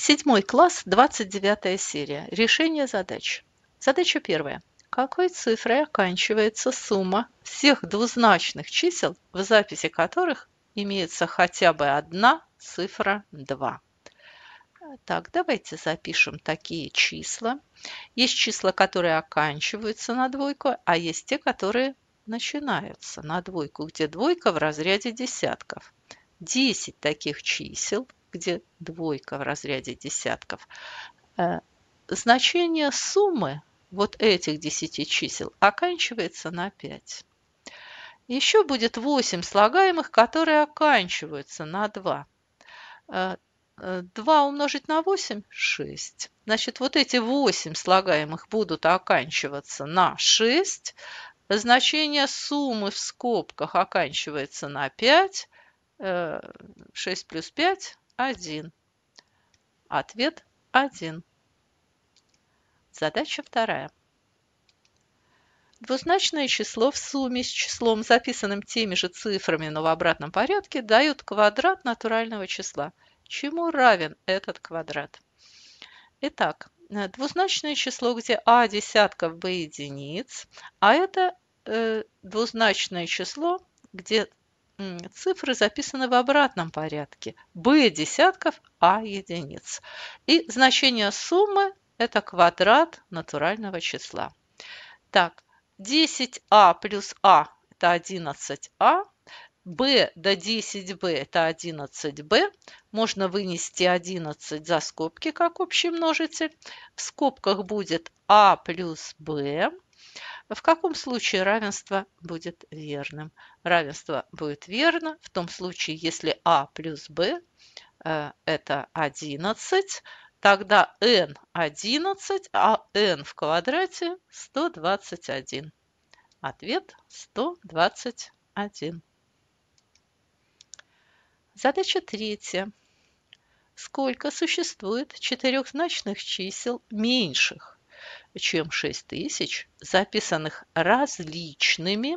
Седьмой класс, 29 серия. Решение задач. Задача первая. Какой цифрой оканчивается сумма всех двузначных чисел, в записи которых имеется хотя бы одна цифра 2? Так, давайте запишем такие числа. Есть числа, которые оканчиваются на двойку, а есть те, которые начинаются на двойку, где двойка в разряде десятков. 10 таких чисел – где двойка в разряде десятков, э, значение суммы вот этих 10 чисел оканчивается на 5. Еще будет 8 слагаемых, которые оканчиваются на 2. 2 э, э, умножить на 8 – 6. Значит, вот эти 8 слагаемых будут оканчиваться на 6. Значение суммы в скобках оканчивается на 5. 6 плюс 5 один. Ответ один. Задача вторая. Двузначное число в сумме с числом, записанным теми же цифрами, но в обратном порядке, дают квадрат натурального числа. Чему равен этот квадрат? Итак, э, двузначное число, где а десятков, b единиц, а это э, двузначное число, где Цифры записаны в обратном порядке. b десятков, а единиц. И значение суммы – это квадрат натурального числа. Так, 10а плюс а – это 11а. b до 10b – это 11b. Можно вынести 11 за скобки как общий множитель. В скобках будет а плюс b – в каком случае равенство будет верным? Равенство будет верно в том случае, если А плюс b э, это 11, тогда n 11, а n в квадрате 121. Ответ 121. Задача третья. Сколько существует четырехзначных чисел меньших чем 6 тысяч, записанных различными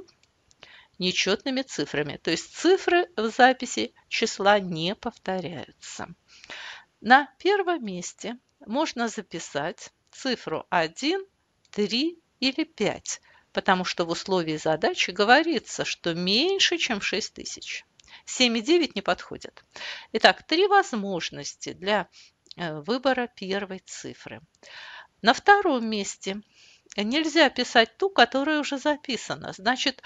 нечетными цифрами. То есть цифры в записи числа не повторяются. На первом месте можно записать цифру 1, 3 или 5, потому что в условии задачи говорится, что меньше, чем 6 тысяч. 7 и 9 не подходят. Итак, три возможности для э, выбора первой цифры. На втором месте нельзя писать ту, которая уже записана. Значит,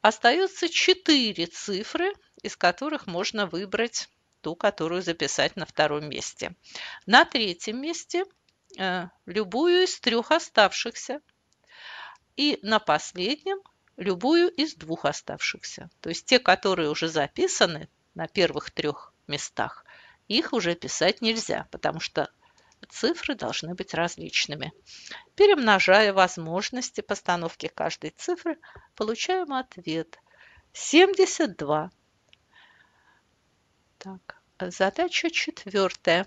остается четыре цифры, из которых можно выбрать ту, которую записать на втором месте. На третьем месте э, любую из трех оставшихся. И на последнем любую из двух оставшихся. То есть те, которые уже записаны на первых трех местах, их уже писать нельзя, потому что цифры должны быть различными. Перемножая возможности постановки каждой цифры, получаем ответ 72. Так, задача четвертая.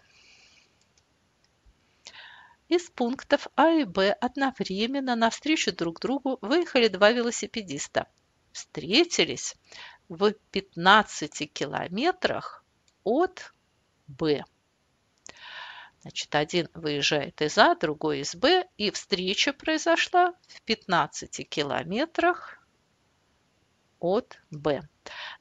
Из пунктов А и Б одновременно навстречу друг другу выехали два велосипедиста. Встретились в 15 километрах от Б. Значит, один выезжает из А, другой из Б, и встреча произошла в 15 километрах от Б.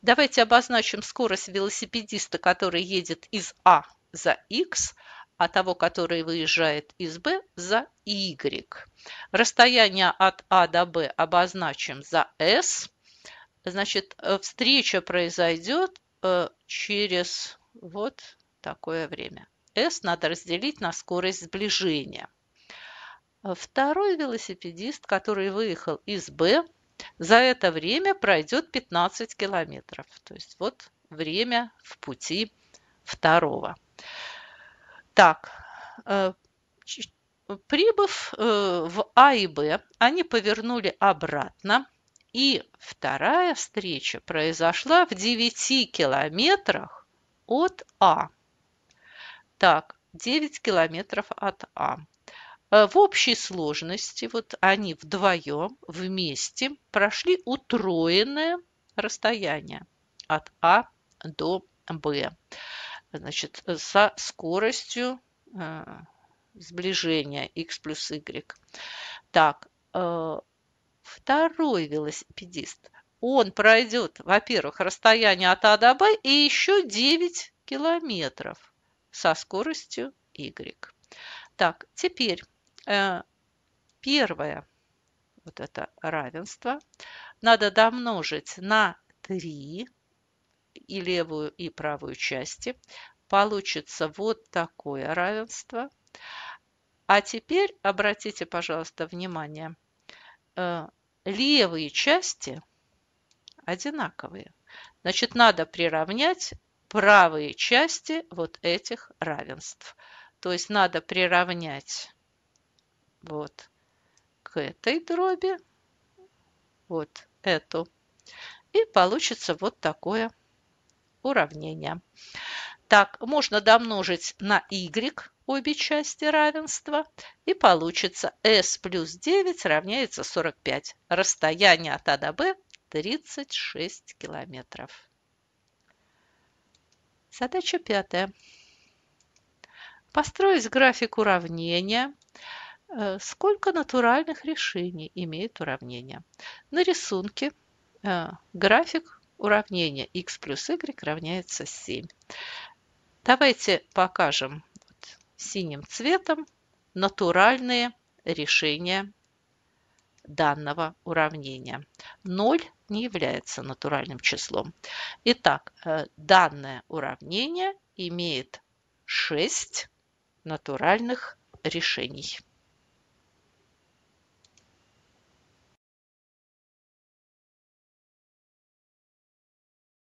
Давайте обозначим скорость велосипедиста, который едет из А за Х, а того, который выезжает из Б, за Y. Расстояние от А до Б обозначим за S. Значит, э, встреча произойдет э, через вот такое время. S надо разделить на скорость сближения. Второй велосипедист, который выехал из Б, за это время пройдет 15 километров. То есть вот время в пути второго. Так, э, прибыв э, в А и Б, они повернули обратно. И вторая встреча произошла в 9 километрах от А. Так, 9 километров от А. Э, в общей сложности вот они вдвоем вместе прошли утроенное расстояние от А до Б. Значит, со скоростью э, сближения x плюс y. Так, э, второй велосипедист. Он пройдет, во-первых, расстояние от А до Б и еще 9 километров со скоростью y. Так, теперь э, первое, вот это равенство, надо домножить на 3 и левую, и правую части. Получится вот такое равенство. А теперь обратите, пожалуйста, внимание, э, левые части одинаковые. Значит, надо приравнять правые части вот этих равенств. То есть надо приравнять вот к этой дроби вот эту. И получится вот такое уравнение. Так, можно домножить на y обе части равенства. И получится s плюс 9 равняется 45. Расстояние от А до Б 36 километров. Задача пятая. Построить график уравнения. Э, сколько натуральных решений имеет уравнение? На рисунке э, график уравнения x плюс y равняется 7. Давайте покажем синим цветом натуральные решения данного уравнения. 0 не является натуральным числом. Итак, э, данное уравнение имеет 6 натуральных решений.